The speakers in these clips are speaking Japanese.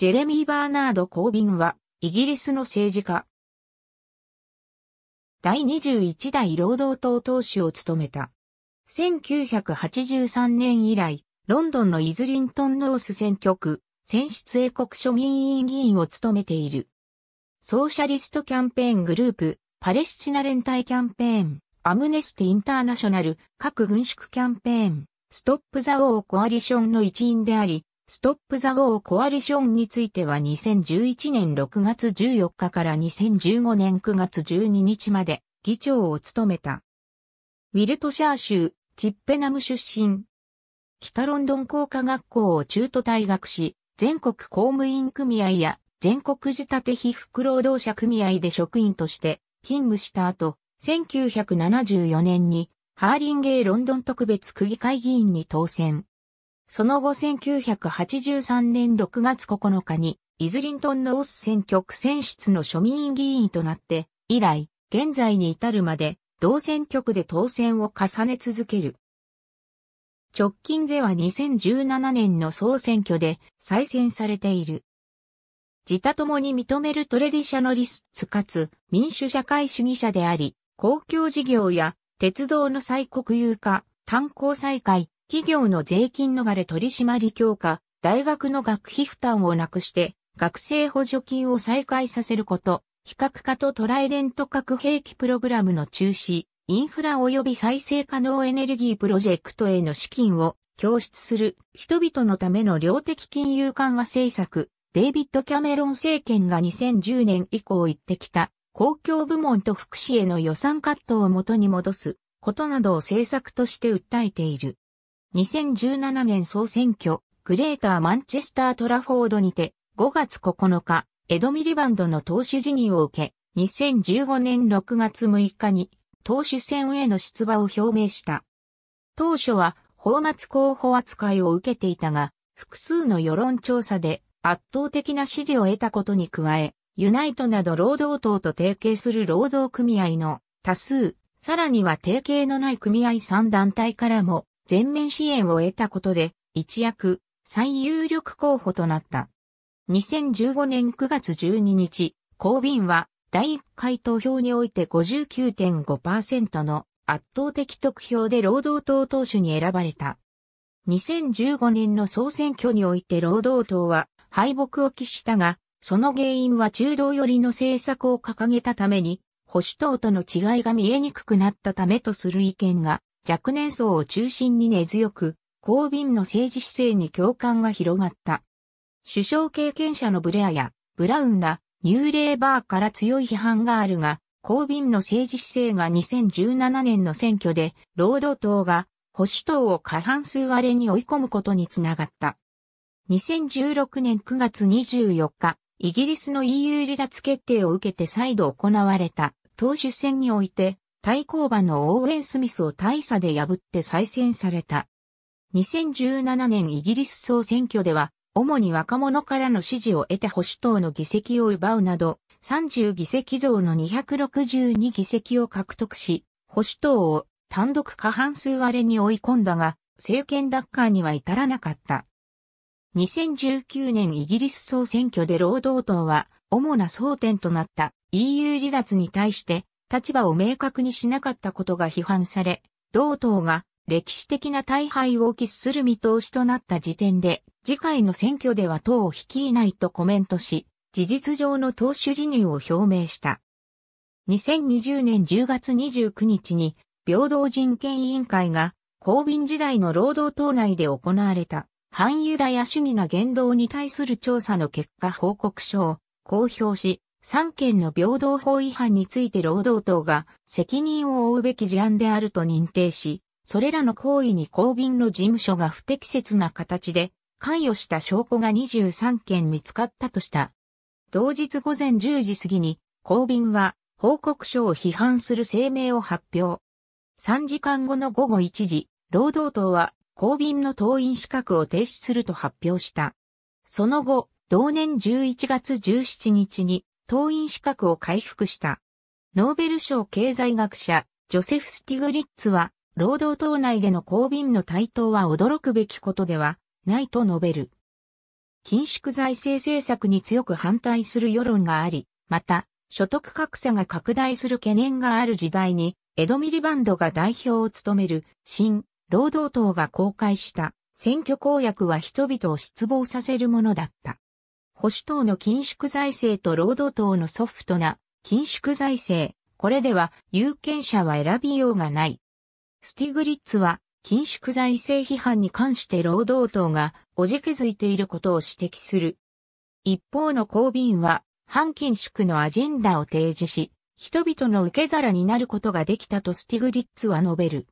ジェレミー・バーナード・コービンは、イギリスの政治家。第21代労働党党首を務めた。1983年以来、ロンドンのイズリントンノース選挙区、選出英国庶民委員議員を務めている。ソーシャリストキャンペーングループ、パレスチナ連帯キャンペーン、アムネスティ・インターナショナル、各軍縮キャンペーン、ストップ・ザ・オー・コアリションの一員であり、ストップ・ザ・ウォー・コアリションについては2011年6月14日から2015年9月12日まで議長を務めた。ウィルトシャー州、チッペナム出身。北ロンドン工科学校を中途退学し、全国公務員組合や全国自立被服労働者組合で職員として勤務した後、1974年にハーリンゲーロンドン特別区議会議員に当選。その後1983年6月9日に、イズリントンのオス選挙区選出の庶民議員となって、以来、現在に至るまで、同選挙区で当選を重ね続ける。直近では2017年の総選挙で再選されている。自他ともに認めるトレディシャノリスツかつ民主社会主義者であり、公共事業や鉄道の再国有化、炭鉱再開、企業の税金逃れ取締強化、大学の学費負担をなくして、学生補助金を再開させること、非核化とトライデント核兵器プログラムの中止、インフラ及び再生可能エネルギープロジェクトへの資金を供出する人々のための量的金融緩和政策、デイビッド・キャメロン政権が2010年以降言ってきた公共部門と福祉への予算カットを元に戻すことなどを政策として訴えている。2017年総選挙、グレーターマンチェスタートラフォードにて、5月9日、エド・ミリバンドの党首辞任を受け、2015年6月6日に、党首選への出馬を表明した。当初は、放末候補扱いを受けていたが、複数の世論調査で圧倒的な支持を得たことに加え、ユナイトなど労働党と提携する労働組合の多数、さらには提携のない組合3団体からも全面支援を得たことで、一躍、最有力候補となった。2015年9月12日、公民は第1回投票において59.5%の圧倒的得票で労働党党首に選ばれた。2015年の総選挙において労働党は敗北を喫したが、その原因は中道寄りの政策を掲げたために、保守党との違いが見えにくくなったためとする意見が若年層を中心に根強く、公民の政治姿勢に共感が広がった。首相経験者のブレアやブラウンらニューレーバーから強い批判があるが、公民の政治姿勢が2017年の選挙で労働党が保守党を過半数割れに追い込むことにつながった。2016年9月24日、イギリスの EU 離脱決定を受けて再度行われた党首選において対抗馬のオーウェン・スミスを大差で破って再選された。2017年イギリス総選挙では、主に若者からの支持を得て保守党の議席を奪うなど、30議席増の262議席を獲得し、保守党を単独過半数割れに追い込んだが、政権奪還には至らなかった。2019年イギリス総選挙で労働党は、主な争点となった EU 離脱に対して立場を明確にしなかったことが批判され、同党が歴史的な大敗を喫する見通しとなった時点で、次回の選挙では党を率いないとコメントし、事実上の党首辞任を表明した。2020年10月29日に、平等人権委員会が、公民時代の労働党内で行われた、反ユダヤ主義な言動に対する調査の結果報告書を公表し、三件の平等法違反について労働党が責任を負うべき事案であると認定し、それらの行為に公便の事務所が不適切な形で関与した証拠が23件見つかったとした。同日午前10時過ぎに公便は報告書を批判する声明を発表。3時間後の午後1時、労働党は公便の党員資格を停止すると発表した。その後、同年11月17日に党員資格を回復した。ノーベル賞経済学者、ジョセフ・スティグリッツは、労働党内での公民の台頭は驚くべきことではないと述べる。緊縮財政政策に強く反対する世論があり、また、所得格差が拡大する懸念がある時代に、エド・ミリバンドが代表を務める新労働党が公開した選挙公約は人々を失望させるものだった。保守党の緊縮財政と労働党のソフトな緊縮財政。これでは有権者は選びようがない。スティグリッツは緊縮財政批判に関して労働党がおじけづいていることを指摘する。一方の公民は反緊縮のアジェンダを提示し、人々の受け皿になることができたとスティグリッツは述べる。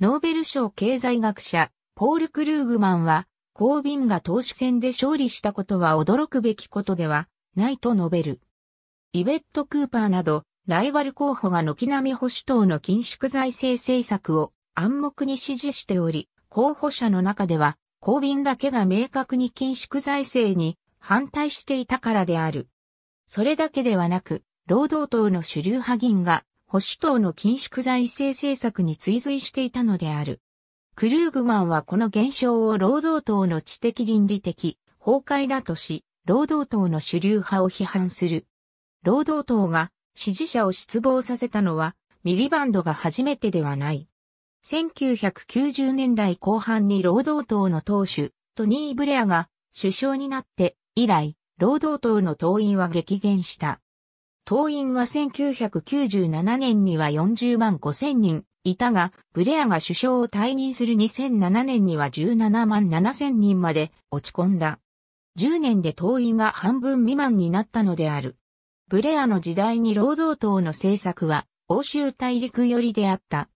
ノーベル賞経済学者、ポール・クルーグマンは、公民が党首選で勝利したことは驚くべきことではないと述べる。イベット・クーパーなど、ライバル候補が軒並み保守党の緊縮財政政策を暗黙に支持しており、候補者の中では、公便だけが明確に緊縮財政に反対していたからである。それだけではなく、労働党の主流派議員が保守党の緊縮財政政策に追随していたのである。クルーグマンはこの現象を労働党の知的倫理的崩壊だとし、労働党の主流派を批判する。労働党が支持者を失望させたのはミリバンドが初めてではない。1990年代後半に労働党の党首、トニー・ブレアが首相になって以来、労働党の党員は激減した。党員は1997年には40万5千人、いたが、ブレアが首相を退任する2007年には17万7千人まで落ち込んだ。10年で党員が半分未満になったのである。ブレアの時代に労働党の政策は欧州大陸寄りであった。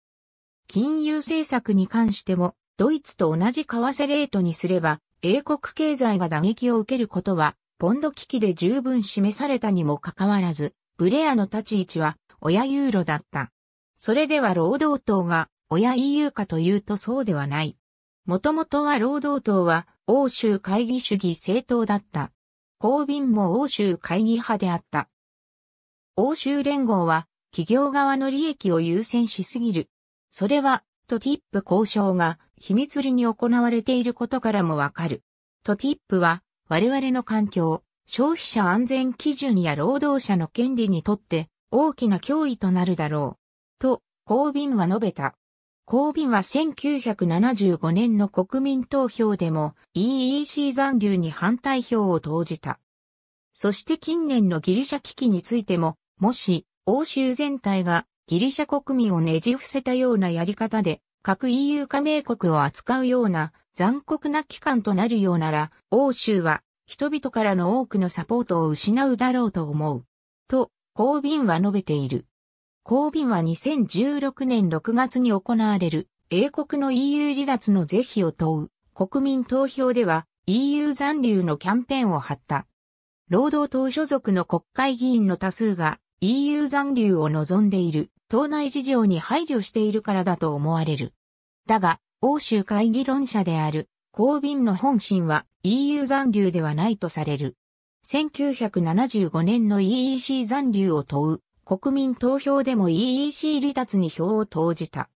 金融政策に関しても、ドイツと同じ為替レートにすれば、英国経済が打撃を受けることは、ポンド危機で十分示されたにもかかわらず、ブレアの立ち位置は、親ユーロだった。それでは労働党が親 EU かというとそうではない。もともとは労働党は欧州会議主義政党だった。公民も欧州会議派であった。欧州連合は企業側の利益を優先しすぎる。それはトティップ交渉が秘密裏に行われていることからもわかる。トティップは我々の環境、消費者安全基準や労働者の権利にとって大きな脅威となるだろう。と、コービンは述べた。コービンは1975年の国民投票でも EEC 残留に反対票を投じた。そして近年のギリシャ危機についても、もし欧州全体がギリシャ国民をねじ伏せたようなやり方で各 EU 加盟国を扱うような残酷な機関となるようなら、欧州は人々からの多くのサポートを失うだろうと思う。と、コービンは述べている。公便は2016年6月に行われる英国の EU 離脱の是非を問う国民投票では EU 残留のキャンペーンを張った。労働党所属の国会議員の多数が EU 残留を望んでいる党内事情に配慮しているからだと思われる。だが、欧州会議論者である公便の本心は EU 残留ではないとされる。1975年の EEC 残留を問う国民投票でも EEC 離脱に票を投じた。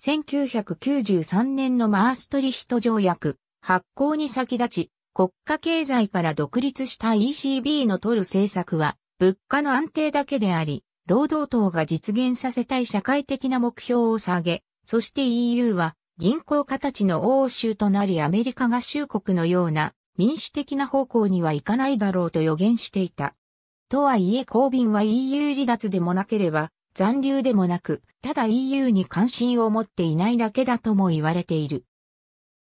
1993年のマーストリヒト条約発行に先立ち、国家経済から独立した ECB の取る政策は、物価の安定だけであり、労働党が実現させたい社会的な目標を下げ、そして EU は銀行形の欧州となりアメリカ合衆国のような民主的な方向にはいかないだろうと予言していた。とはいえ公民は EU 離脱でもなければ、残留でもなく、ただ EU に関心を持っていないだけだとも言われている。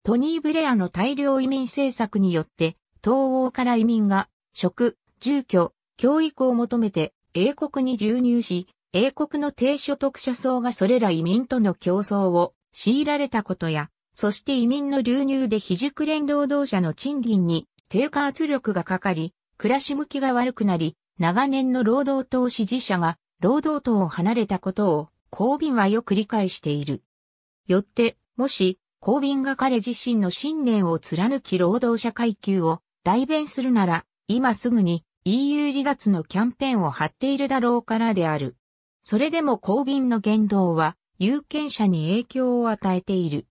トニー・ブレアの大量移民政策によって、東欧から移民が、食、住居、教育を求めて、英国に流入し、英国の低所得者層がそれら移民との競争を強いられたことや、そして移民の流入で非熟練労働者の賃金に低下圧力がかかり、暮らし向きが悪くなり、長年の労働党支持者が労働党を離れたことを、公民はよく理解している。よって、もし、公民が彼自身の信念を貫き労働者階級を代弁するなら、今すぐに EU 離脱のキャンペーンを張っているだろうからである。それでも公民の言動は、有権者に影響を与えている。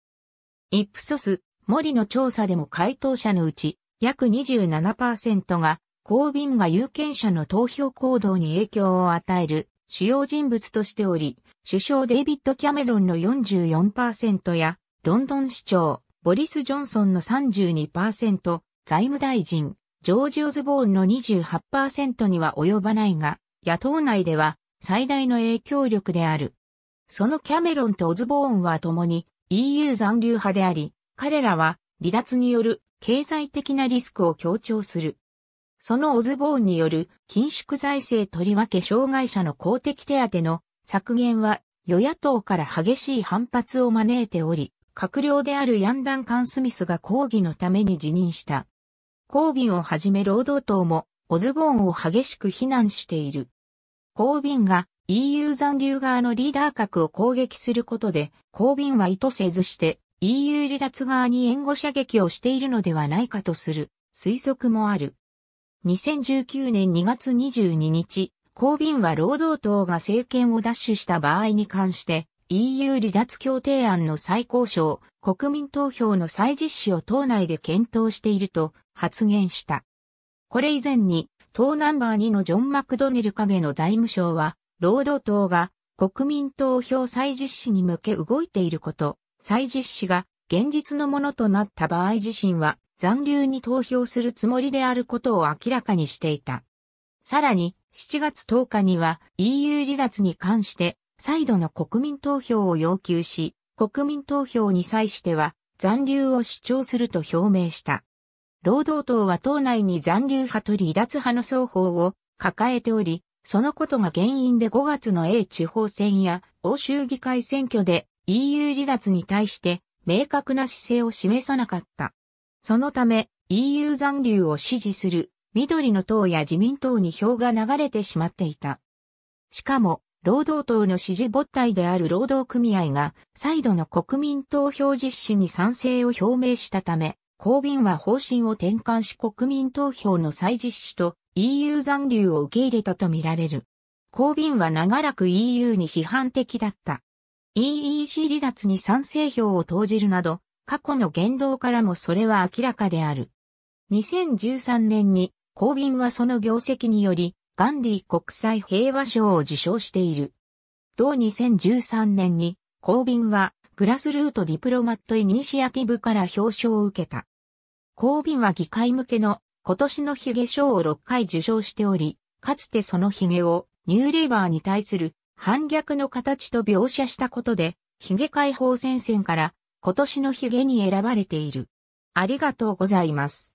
イップソス、森の調査でも回答者のうち、約27%が公民が有権者の投票行動に影響を与える主要人物としており、首相デイビッド・キャメロンの44%や、ロンドン市長、ボリス・ジョンソンの32%、財務大臣、ジョージ・オズボーンの28%には及ばないが、野党内では最大の影響力である。そのキャメロンとオズボーンは共に EU 残留派であり、彼らは離脱による経済的なリスクを強調する。そのオズボーンによる緊縮財政とりわけ障害者の公的手当の削減は与野党から激しい反発を招いており、閣僚であるヤンダン・カン・スミスが抗議のために辞任した。コービンをはじめ労働党もオズボーンを激しく非難している。コービンが EU 残留側のリーダー格を攻撃することで、コービンは意図せずして EU 離脱側に援護射撃をしているのではないかとする推測もある。2019年2月22日、公便は労働党が政権を奪取した場合に関して、EU 離脱協定案の再交渉、国民投票の再実施を党内で検討していると発言した。これ以前に、党ナンバー2のジョン・マクドネル影の財務省は、労働党が国民投票再実施に向け動いていること、再実施が現実のものとなった場合自身は残留に投票するつもりであることを明らかにしていた。さらに、7月10日には EU 離脱に関して再度の国民投票を要求し、国民投票に際しては残留を主張すると表明した。労働党は党内に残留派と離脱派の双方を抱えており、そのことが原因で5月の A 地方選や欧州議会選挙で EU 離脱に対して明確な姿勢を示さなかった。そのため EU 残留を支持する緑の党や自民党に票が流れてしまっていた。しかも、労働党の支持母体である労働組合が再度の国民投票実施に賛成を表明したため、公便は方針を転換し国民投票の再実施と EU 残留を受け入れたとみられる。公便は長らく EU に批判的だった。EEC 離脱に賛成票を投じるなど、過去の言動からもそれは明らかである。2013年に、コービンはその業績により、ガンディ国際平和賞を受賞している。同2013年に、コービンは、グラスルートディプロマットイニシアティブから表彰を受けた。コービンは議会向けの今年のヒゲ賞を6回受賞しており、かつてそのヒゲをニューレバーに対する反逆の形と描写したことで、ヒゲ解放戦線から今年のヒゲに選ばれている。ありがとうございます。